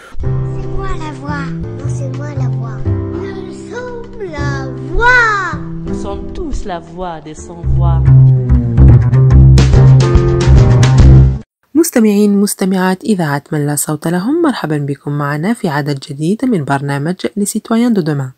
C'est moi la voix. Non, c'est moi la voix. Nous sommes la voix. Nous sommes tous la voix des sans-voix. مستمعين مستمعات إذاعة من لا صوت لهم مرحبا بكم معنا في عدد جديد من برنامج لسيتوين دو دومان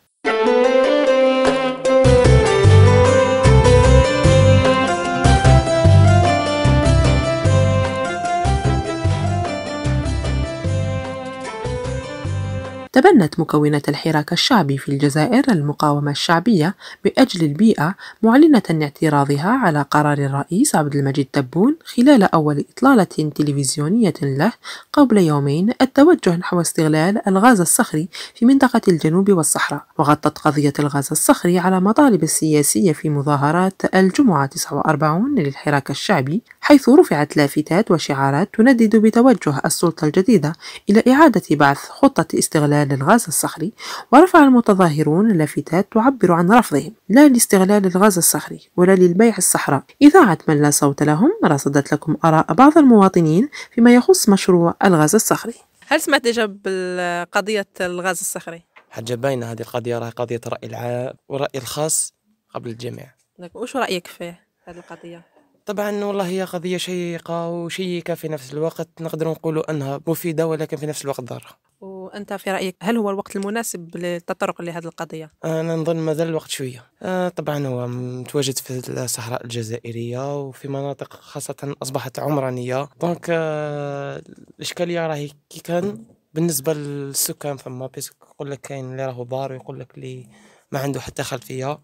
تبنت مكونة الحراك الشعبي في الجزائر المقاومة الشعبية بأجل البيئة معلنة اعتراضها على قرار الرئيس عبد المجيد تبون خلال أول إطلالة تلفزيونية له قبل يومين التوجه نحو استغلال الغاز الصخري في منطقة الجنوب والصحراء وغطت قضية الغاز الصخري على مطالب السياسية في مظاهرات الجمعة 49 للحراك الشعبي حيث رفعت لافتات وشعارات تندد بتوجه السلطة الجديدة إلى إعادة بعث خطة استغلال الغاز الصخري ورفع المتظاهرون لافتات تعبر عن رفضهم لا لاستغلال الغاز الصخري ولا للبيع الصحراء إذاعة من لا صوت لهم رصدت لكم آراء بعض المواطنين فيما يخص مشروع الغاز الصخري هل سمعت ديجا بقضية الغاز الصخري؟ حاجة باينة هذه القضية راهي قضية رأي العام والرأي الخاص قبل الجميع. وش رأيك في هذه القضية؟ طبعا والله هي قضية شيقة وشيكة في نفس الوقت نقدر نقولوا أنها مفيدة ولكن في نفس الوقت ضارة وانت في رايك هل هو الوقت المناسب للتطرق لهذه القضيه انا نظن مازال الوقت شويه آه، طبعا هو متواجد في الصحراء الجزائريه وفي مناطق خاصه اصبحت عمرانيه دونك آه، الاشكاليه راهي كي كان بالنسبه للسكان فما بيسك يقول لك كاين اللي راهو ضار ويقول لك اللي ما عنده حتى خلفيه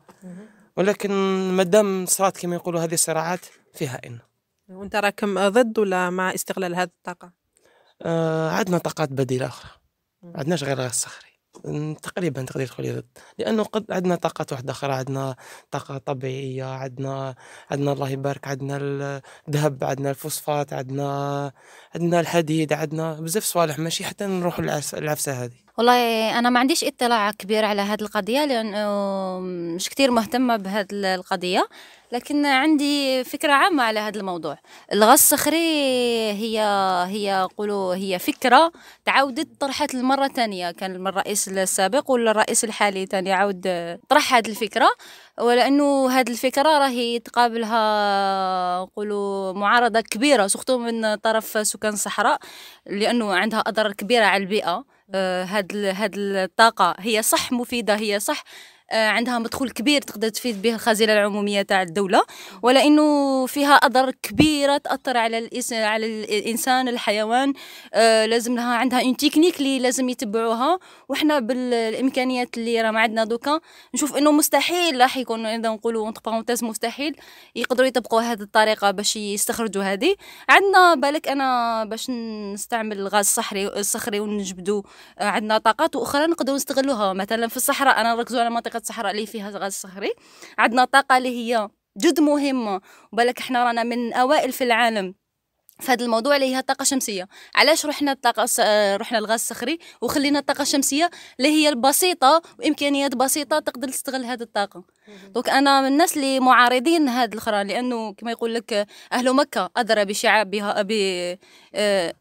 ولكن مادام صارت كما يقولوا هذه الصراعات فيها إن وانت راك ضد ولا مع استغلال هذه الطاقة؟ آه عندنا طاقات بديلة أخرى عندناش غير الصخري تقريبا تقدر تقولي ضد لانه قد عندنا طاقات واحده اخرى عندنا طاقه طبيعيه عندنا عندنا الله يبارك عندنا الذهب عندنا الفوسفات عندنا عندنا الحديد عندنا بزاف صوالح ماشي حتى نروح العفسه هذه والله انا ما عنديش اطلاع كبير على هذه القضيه لانه مش كتير مهتمه بهذه القضيه لكن عندي فكره عامه على هذا الموضوع الغاز الصخري هي هي قولوا هي فكره تعاودت طرحت المره الثانيه كان الرئيس السابق ولا الرئيس الحالي ثاني عاود طرح هذه الفكره ولانه هذه الفكره راهي تقابلها قولوا معارضه كبيره سخطو من طرف سكان الصحراء لانه عندها اضرار كبيره على البيئه آه، هاد هاد الطاقه هي صح مفيده هي صح آه، عندها مدخول كبير تقدر تفيد به الخزينه العموميه تاع الدوله ولا انه فيها اضرار كبيره تاثر على الإس... على الانسان الحيوان آه، لازم لها عندها اون تكنيك اللي لازم يتبعوها وحنا بالامكانيات اللي راه ما عندنا دوكا نشوف انه مستحيل راح يكون اذا نقولوا اونت بارونتيز مستحيل يقدروا يطبقوا هذه الطريقه باش يستخرجوا هذه عندنا بالك انا باش نستعمل الغاز الصحري الصخري ونجبدوا آه، عندنا طاقات واخرى نقدروا نستغلوها مثلا في الصحراء انا نركزوا على منطقه غاز الصحراء اللي فيها غاز صخري عندنا طاقه اللي هي جد مهمه وبالك احنا رانا من اوائل في العالم فهذا الموضوع اللي هي الطاقه الشمسيه علاش رحنا الطاقه آه، رحنا الغاز الصخري وخلينا الطاقه الشمسيه اللي هي البسيطه وامكانيات بسيطه تقدر تستغل هذه الطاقه دونك انا من الناس اللي معارضين هذا الاخرى لانه كما يقول لك اهل مكه ادرى بشعابها ب آه،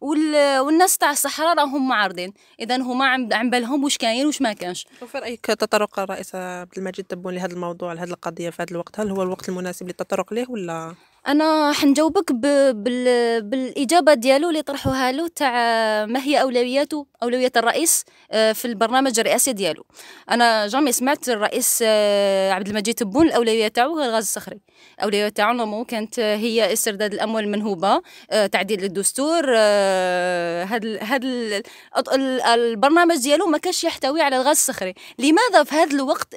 وال... والناس تاع الصحراء راهم معارضين اذا هما عم بالهم واش كاين واش ما كانش وفي رايك تطرق الرئيس عبد المجيد تبون لهذا الموضوع لهذه القضيه في هذا الوقت هل هو الوقت المناسب للتطرق ليه ولا أنا حنجاوبك بالإجابة ديالو اللي طرحوها له تاع ما هي أولوياته أولوية الرئيس آه، في البرنامج الرئاسي ديالو أنا جامي سمعت الرئيس آه، عبد المجيد تبون الأولوية تاعو غير الغاز الصخري الأولوية تاعو نورمالمون كانت هي استرداد الأموال المنهوبة آه، تعديل الدستور هذا هذا البرنامج ديالو ما كانش يحتوي على الغاز الصخري لماذا في هذا الوقت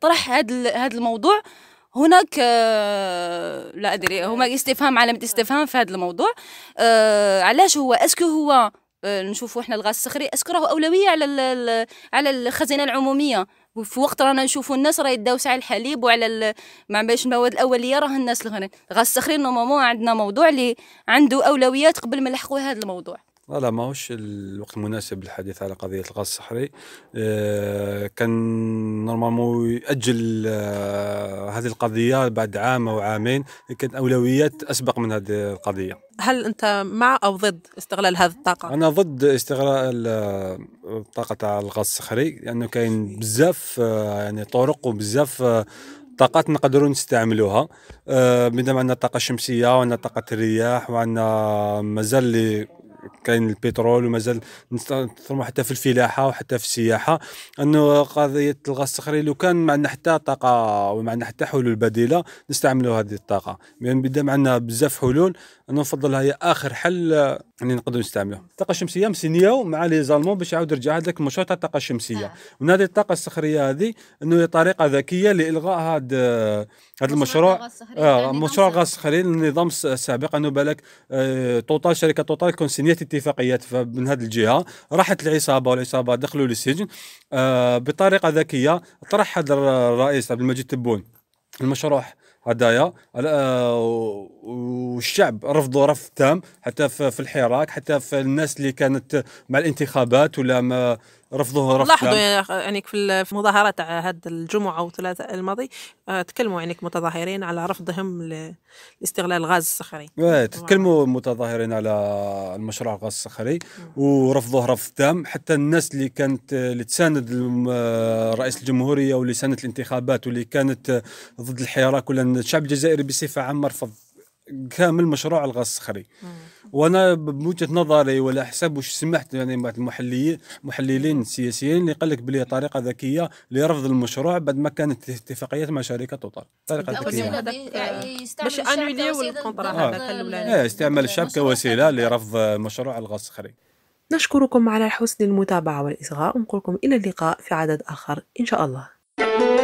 طرح هذا هذا الموضوع هناك آه، لا ادري هما استفهام علامه استفهام في هذا الموضوع آه، علاش هو اسكو هو آه، نشوفوا احنا الغاز الصخري اسكو راهو اولويه على على الخزينه العموميه في وقت رانا نشوفوا الناس راه يداوسوا على الحليب وعلى مع باش المواد الاوليه راه الناس الغاز الصخري نورمالمون عندنا موضوع اللي عنده اولويات قبل ما نلحقوا هذا الموضوع لا لا ماهوش الوقت المناسب للحديث على قضية الغاز الصحري آه، كان نورمالمون يأجل آه، هذه القضية بعد عام أو عامين كانت أولويات أسبق من هذه القضية هل أنت مع أو ضد استغلال هذه الطاقة؟ أنا ضد استغلال الطاقة آه، تاع الغاز الصخري لأنه كاين بزاف يعني طرق وبزاف طاقات نقدروا نستعملوها مادام عندنا الطاقه الشمسيه وعندنا طاقه الرياح وعندنا مازال اللي كاين البترول ومازال نستخدموا حتى في الفلاحه وحتى في السياحه انه قضيه الغاز الصخري لو كان ما عندنا حتى طاقه وما عندنا حتى حلول بديله نستعملوا هذه الطاقه يعني بدا عندنا بزاف حلول انه نفضلها هي اخر حل آه، اللي نقدروا نستعمله الطاقه الشمسيه مسينيو مع لي زالمون باش يعاود يرجع هذاك المشروع تاع الطاقه الشمسيه آه. من هذه الطاقه الصخريه هذه انه هي طريقه ذكيه لالغاء هذا آه، هذا المشروع اه يعني مشروع الغاز الصخري النظام السابق انه بالك آه توتال شركه توتال كون سنيت اتفاقيات من هذه الجهه راحت العصابه والعصابه دخلوا للسجن آه بطريقه ذكيه طرح هذا الرئيس عبد المجيد تبون المشروع هدايا آه، والشعب رفضوا رفض تام حتى في الحراك حتى في الناس اللي كانت مع الانتخابات ولا رفضوه رفض لاحظوا يعني, يعني في المظاهره تاع هذا الجمعه والثلاثاء الماضي آه، تكلموا يعني متظاهرين على رفضهم لاستغلال الغاز الصخري إيه، تكلموا متظاهرين على المشروع الغاز الصخري ورفضوه رفض تام حتى الناس اللي كانت اللي تساند آه، رئيس الجمهوريه واللي ساندت الانتخابات واللي كانت آه، ضد الحراك ولا الشعب الجزائري بصفه عامه رفض كامل مشروع الغاز الصخري وانا بوجهه نظري ولا حسب وش سمعت يعني بعض المحليين محللين سياسيين اللي قال لك بلي طريقه ذكيه لرفض المشروع بعد ما كانت اتفاقيات مع شركه توتال طريقه ذكيه يعني آه، باش انوليو الكونترا هذاك استعمال الشعب كوسيله لرفض مشروع الغاز الصخري نشكركم على حسن المتابعة والإصغاء ونقولكم إلى اللقاء في عدد آخر إن شاء الله